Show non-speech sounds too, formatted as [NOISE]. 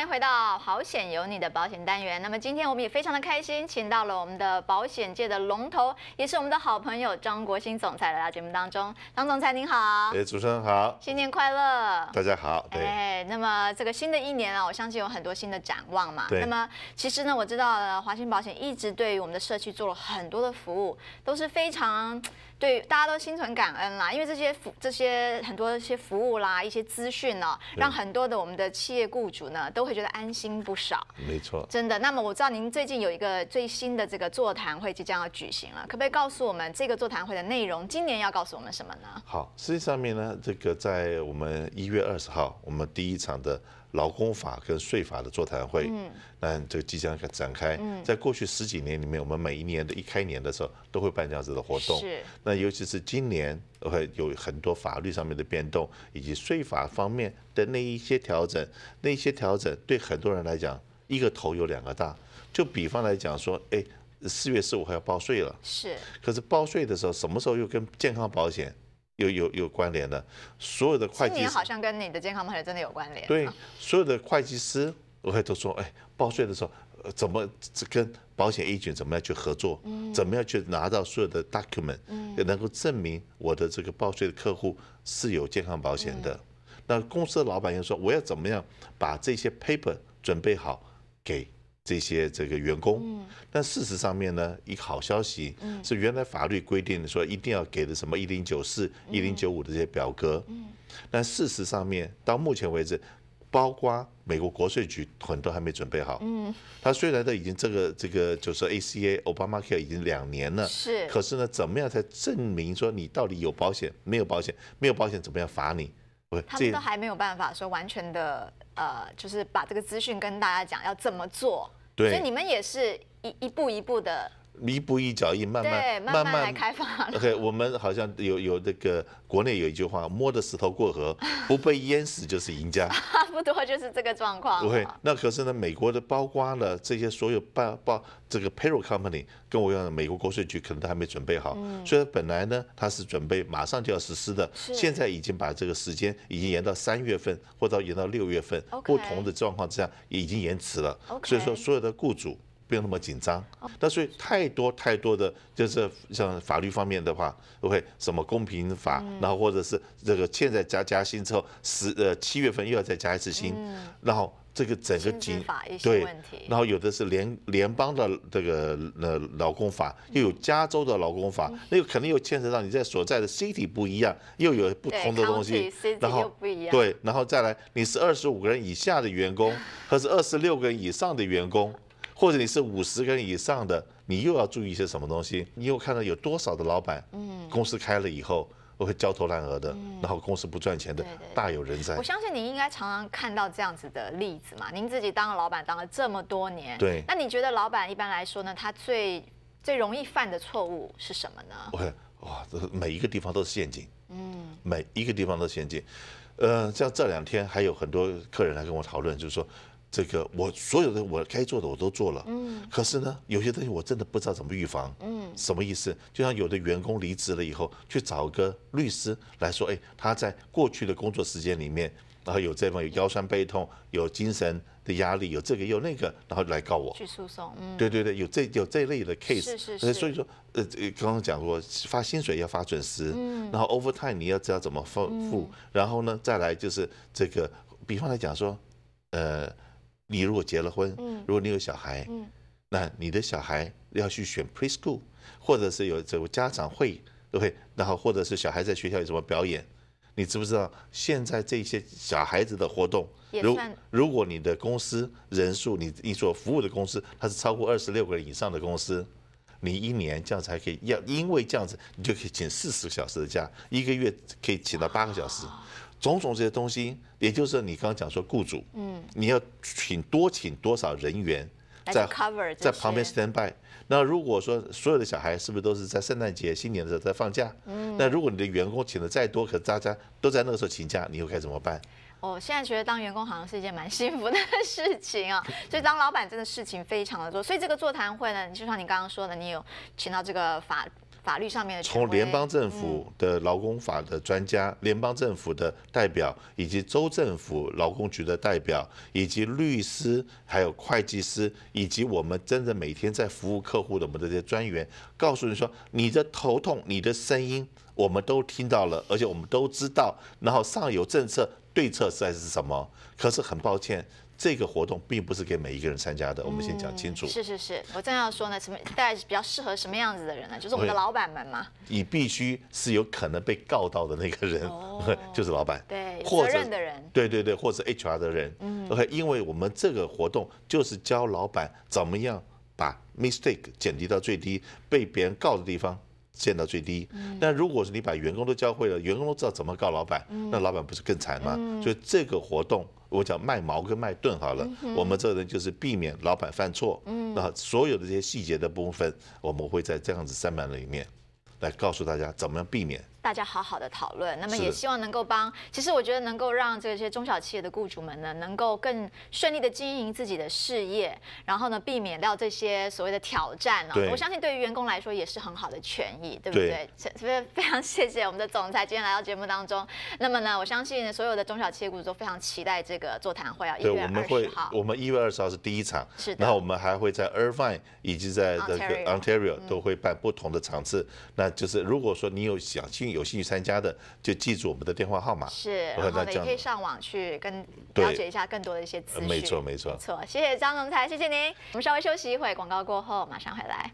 欢迎回到好险有你的保险单元。那么今天我们也非常的开心，请到了我们的保险界的龙头，也是我们的好朋友张国兴总裁来到节目当中。张总裁您好，哎，主持人好，新年快乐，大家好。哎，那么这个新的一年啊，我相信有很多新的展望嘛。那么其实呢，我知道华兴保险一直对于我们的社区做了很多的服务，都是非常。对，大家都心存感恩啦，因为这些服这些很多一些服务啦，一些资讯呢，让很多的我们的企业雇主呢，都会觉得安心不少。没错，真的。那么我知道您最近有一个最新的这个座谈会即将要举行了，可不可以告诉我们这个座谈会的内容？今年要告诉我们什么呢？好，实际上面呢，这个在我们一月二十号，我们第一场的。劳工法跟税法的座谈会，那这即将展开。在过去十几年里面，我们每一年的一开年的时候，都会办这样子的活动。那尤其是今年会有很多法律上面的变动，以及税法方面的那一些调整，那些调整对很多人来讲，一个头有两个大。就比方来讲说，哎，四月十五号要报税了，是。可是报税的时候，什么时候又跟健康保险？有有有关联的，所有的会计师好像跟你的健康保险真的有关联。对，所有的会计师，我会都说，哎，报税的时候，怎么跟保险一者怎么样去合作？怎么样去拿到所有的 document？能够证明我的这个报税的客户是有健康保险的。那公司的老板又说，我要怎么样把这些 paper 准备好给？这些这个员工，但事实上面呢，一个好消息是原来法律规定的说一定要给的什么一零九四、一零九五的这些表格，嗯，但事实上面到目前为止，包括美国国税局很多还没准备好，嗯，他虽然都已经这个这个就是 ACA o b a m a Care 已经两年了，是，可是呢，怎么样才证明说你到底有保险没有保险？没有保险怎么样罚你？他们都还没有办法说完全的。呃，就是把这个资讯跟大家讲要怎么做，所以你们也是一一步一步的。弥补一脚印，慢慢慢慢。[LAUGHS] OK，我们好像有有那个国内有一句话，摸着石头过河，[LAUGHS] 不被淹死就是赢家。差 [LAUGHS] 不多就是这个状况。对，那可是呢，美国的，包括了这些所有包包这个 payroll company，跟我一样，美国国税局可能都还没准备好，所以本来呢，它是准备马上就要实施的，现在已经把这个时间已经延到三月份，或者延到六月份，不同的状况之下已经延迟了。所以说，所有的雇主。不用那么紧张，那所以太多太多的就是像法律方面的话，OK，什么公平法，然后或者是这个现在加加薪之后，十呃七月份又要再加一次薪，然后这个整个警，对，然后有的是联联邦的这个呃劳工法，又有加州的劳工法，那个肯定又牵扯到你在所在的 city 不一样，又有不同的东西，然后对，然后再来你是二十五个人以下的员工，或是二十六个人以上的员工。或者你是五十个人以上的，你又要注意一些什么东西？你又看到有多少的老板，嗯，公司开了以后都会焦头烂额的，然后公司不赚钱的，大有人在。我相信你应该常常看到这样子的例子嘛。您自己当了老板当了这么多年，对，那你觉得老板一般来说呢，他最最容易犯的错误是什么呢？我哇，这每一个地方都是陷阱，嗯，每一个地方都是陷阱。呃，像这两天还有很多客人来跟我讨论，就是说。这个我所有的我该做的我都做了，嗯，可是呢，有些东西我真的不知道怎么预防，嗯，什么意思？就像有的员工离职了以后，去找个律师来说，哎，他在过去的工作时间里面，然后有这有腰酸背痛，有精神的压力，有这个又那个，然后来告我去诉讼，嗯，对对对，有这有这类的 case，是是是，所以说呃，刚刚讲过发薪水要发准时，嗯，然后 over time 你要知道怎么付，付，然后呢，再来就是这个，比方来讲说，呃。你如果结了婚，如果你有小孩，那你的小孩要去选 preschool，或者是有这个家长会，对不然后或者是小孩在学校有什么表演，你知不知道？现在这些小孩子的活动，如如果你的公司人数，你你所服务的公司它是超过二十六个人以上的公司，你一年这样子还可以要，因为这样子你就可以请四十个小时的假，一个月可以请到八个小时。种种这些东西，也就是你刚刚讲说，雇主，嗯，你要请多请多少人员，在 cover 在旁边 stand by。那如果说所有的小孩是不是都是在圣诞节、新年的时候在放假？嗯，那如果你的员工请的再多，可大家都在那个时候请假，你又该怎么办？哦，现在觉得当员工好像是一件蛮幸福的事情啊，[LAUGHS] 所以当老板真的事情非常的多。所以这个座谈会呢，就像你刚刚说的，你有请到这个法。法律上面的从联邦政府的劳工法的专家、联邦政府的代表以及州政府劳工局的代表，以及律师、还有会计师，以及我们真的每天在服务客户的我们这些专员，告诉你说你的头痛、你的声音，我们都听到了，而且我们都知道。然后上游政策对策是在是什么？可是很抱歉。这个活动并不是给每一个人参加的，我们先讲清楚。是是是，我正要说呢，什么大概是比较适合什么样子的人呢？就是我们的老板们嘛。你必须是有可能被告到的那个人，[LAUGHS] 就是老板。对，责任的人。对对对，或者 HR 的人。嗯，OK，因为我们这个活动就是教老板怎么样把 mistake 减低到最低，被别人告的地方降到最低。那如果是你把员工都教会了，员工都知道怎么告老板，那老板不是更惨吗？所以这个活动。我讲卖矛跟卖盾好了，我们这人就是避免老板犯错，那所有的这些细节的部分，我们会在这样子三板里面来告诉大家怎么样避免。大家好好的讨论，那么也希望能够帮。其实我觉得能够让这些中小企业的雇主们呢，能够更顺利的经营自己的事业，然后呢避免掉这些所谓的挑战呢。我相信对于员工来说也是很好的权益，对不对？非非常谢谢我们的总裁今天来到节目当中。那么呢，我相信所有的中小企业雇主都非常期待这个座谈会啊。对，我们会，我们一月二十号是第一场，是的。那我们还会在 i r v i n e 以及在这个 Ontario 都会办不同的场次。那就是如果说你有想进有兴趣参加的，就记住我们的电话号码。是然后呢，也可以上网去跟了解一下更多的一些资讯。没错，没错，没错。谢谢张总裁，谢谢您。我们稍微休息一会，广告过后马上回来。